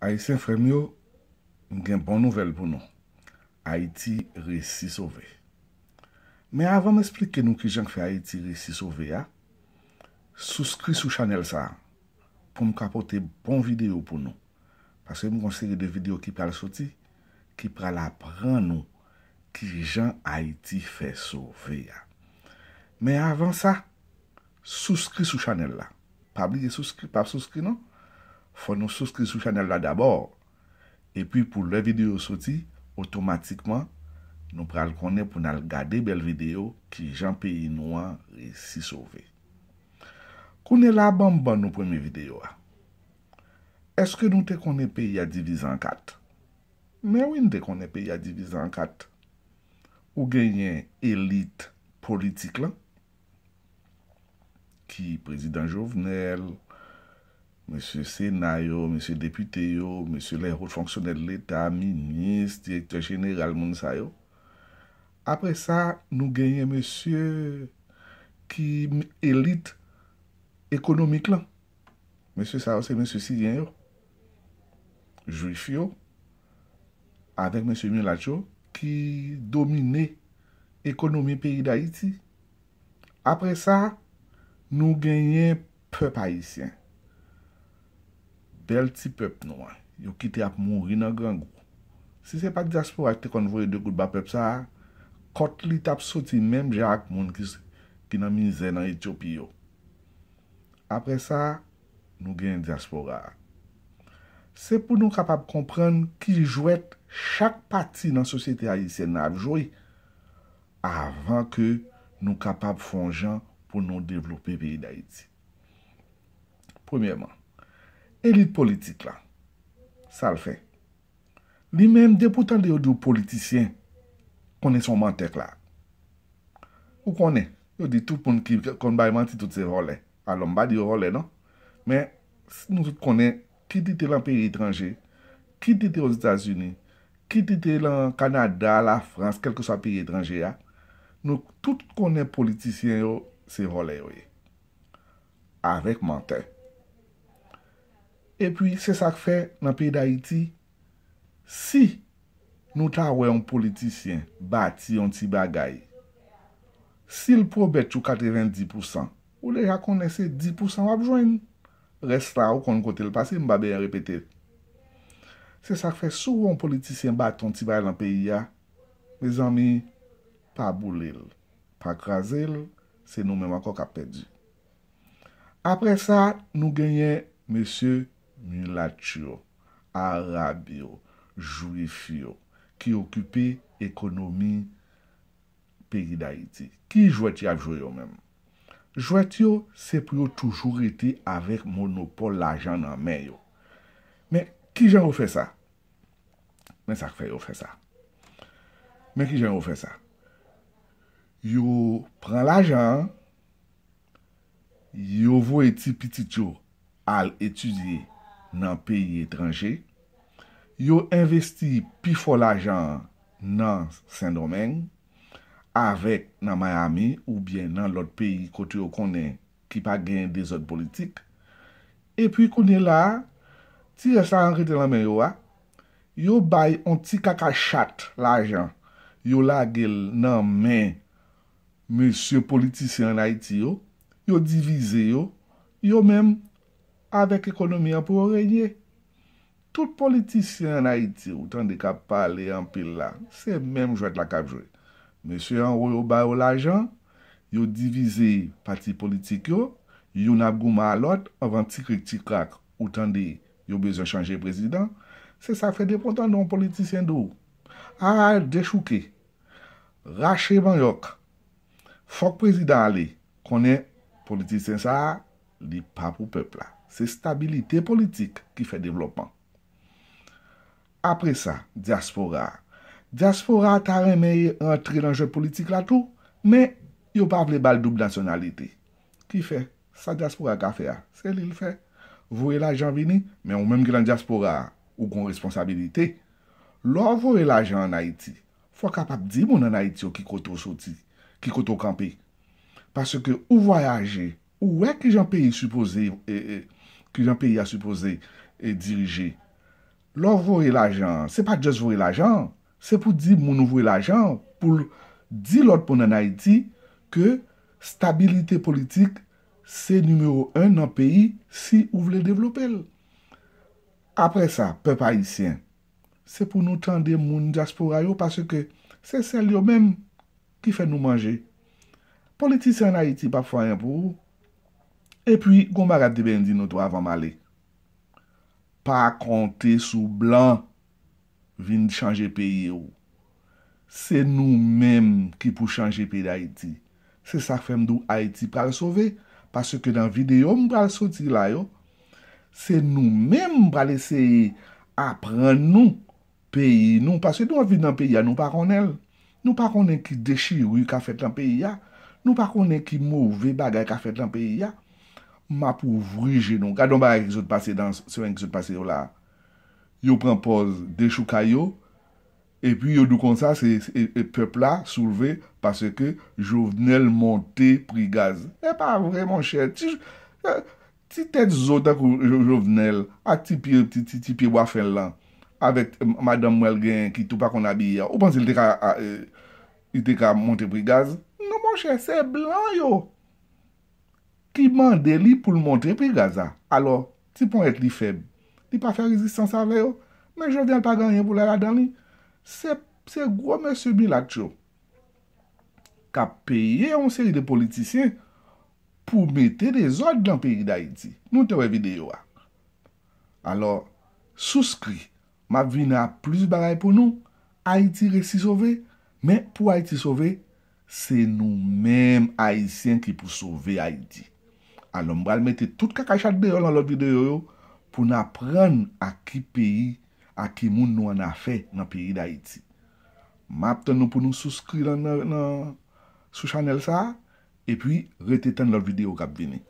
Haitien Fremio m gen bon nouvel pou nou Haiti Reci Sauvé Me avan m esplike nou ki jan ki fè Haiti Reci Sauvé ya Souskri sou chanel sa Pou m kapote bon video pou nou Paswe m konseri de video ki pral soti Ki pral apren nou Ki jan Haiti fè Sauvé ya Me avan sa Souskri sou chanel la Pabliye souskri, pab souskri nou Fwa nou souskri sou chanel la dabor. E pi pou le video soti, otomatikman, nou pral konen pou nan gade bel video ki jan pe inouan re si sove. Kounen la bamba nou preme video a. Eske nou te konen pe ya divizan kat? Me ou in te konen pe ya divizan kat? Ou genyen elit politik lan? Ki prezident jovenel... Monsye senay yo, monsye depute yo, monsye lèro fonksyonel lèta, minis, direktor jeneral moun sa yo. Apre sa, nou genye monsye ki elit ekonomik lan. Monsye sa yo, se monsye si genyo. Jouif yo, avek monsye mi lach yo, ki domine ekonomik peyi da iti. Apre sa, nou genye pey paisyen. bel ti pep nou an, yo kite ap moun ri nan gangou. Si se pa diaspora te kon vwoye dekoud ba pep sa, kot li tap soti menm jak moun ki nan minzen nan Etiopi yo. Apre sa, nou gen diaspora. Se pou nou kapap komprenn ki jwet chak pati nan sosyete Aitse nan avjoui, avan ke nou kapap fonjan pou nou devloppe vey da Iti. Premèman, Elit politik la. Sal fe. Li men depoutan de yo di ou politisyen konen son mantec la. Ou konen? Yo di tout pon ki kon bay manti tout se role. A lomba di ou role non? Men nou tout konen kit ite lan peri itranje, kit ite ou Zitasuni, kit ite lan Kanada, la Frans, kelke sa peri itranje ya. Nou tout konen politisyen yo se role yo ye. Avek mantec. E pwi se sak fe nan peyi da iti, si nou ta wè yon politisyen bati yon ti bagay, si l pou bet yon 90%, ou lè ya kone se 10% wap jwen, res la ou kon yon kote l pasi mbabe yon repete. Se sak fe sou wè yon politisyen bati yon ti bagay nan peyi ya, mè zanmi, pa boulel, pa krasel, se nou mèman koka pedi. Apre sa, nou genye mèsyè, Milat yo, Arab yo, Jouif yo, ki okupe ekonomi peyi da iti. Ki joueti ap jou yo menm? Joueti yo se pou yo toujou rete avek monopole lajan nan men yo. Men, ki jen yo fe sa? Men sa kfe yo fe sa. Men ki jen yo fe sa? Yo pran lajan, yo vou eti pitit yo al etudye. nan peyi etranje. Yo investi pifo la jan nan Saint-Domingue avek nan Miami ou bien nan lot peyi kote yo konen ki pa gen de zot politik. E pi konen la, ti yasa e an reten la men yo wa, yo bay yon ti kaka chat la jan yo la gel nan men monsye politisyen la iti yo, yo divize yo, yo menm avèk ekonomi an pou renyè. Tout politisyen an a iti, outan de kap pale an pil la, se mèm jwèt la kap jwè. Mèsyen rou yo bayo la jan, yo divize pati politik yo, yo nagou ma alot, avan tikrik tikrak outan de yo bezon chanje prezident, se sa fè depontan non politisyen dou. A, de chouke, rache ban yok, fok prezident ale, konen politisyen sa, li papou pepla. Se stabilite politik ki fe devlopman. Apre sa, diaspora. Diaspora ta reme entri nan jote politik la tou, men yo pa vle bal dub nationalite. Ki fe? Sa diaspora ka fe a? Se li l fe? Vou e la jan vini? Men ou menm ki lan diaspora ou kon responsabilite. Lò vou e la jan an Haiti, fwa kapap di moun an Haiti yo ki koto soti, ki koto kampe. Paske ou voyaje, ou wè ki jan pe yon supose... E, e, ki yon peyi a supose e dirije. Lò vwore la jan, se pa just vwore la jan, se pou di moun nou vwore la jan, pou di lòt pou nan Haiti ke stabilite politik se numero un nan peyi si ou vle developel. Apre sa, pep Haitien, se pou nou tende moun diaspora yo parce ke se sel yo menm ki fe nou manje. Politici an Haiti pa fwa yon pou ou, E pwi, goun bagat de bendi nou do avan male. Pa konte sou blan vin chanje peyi yo. Se nou menm ki pou chanje peyi da Haiti. Se sa fèm dou Haiti pral sove. Pas se ke nan videyo m pral soti la yo. Se nou menm pral eseye apren nou peyi nou. Pas se nou an vide nan peyi ya nou pa konel. Nou pa konen ki deshi ou yu ka fet nan peyi ya. Nou pa konen ki mou ve bagay ka fet nan peyi ya. Ma pouvri genou. Kadon ba yon kisot pase yon la. Yon pren pose de chou kayo. E pi yon dou kon sa. Se pepla souleve. Parce ke Jovenel Monté prigaze. E pa vremen chè. Ti euh, tèt zo tako Jovenel. A ti pi wafen lan. Avet Madame Muelgen. Ki tou pa kon abi yon. Ou pan se yon te euh, ka Monté prigaze. Non moun chè se blan yo. Ki mande li pou l montre pi Gaza. Alo, ti pon et li feb. Li pa fe rezistans avle yo. Men, jo vyen pa ganyen pou l ala dan li. Se, se gwo men sebi la chou. Ka peye yon seri de politisyen pou mette de zot dan peri da Haiti. Nou te we videyo a. Alo, souskri. Ma vina plus baray pou nou. Haiti resi sove. Men, pou Haiti sove, se nou men Haitien ki pou sove Haiti. A lombral mette tout kakaychat deyo lan lor videyo yo pou napren a ki peyi a ki moun nou an a fe nan peyi da iti. Map ten nou pou nou souskri lan sou chanel sa e pi reteten lor videyo kap vini.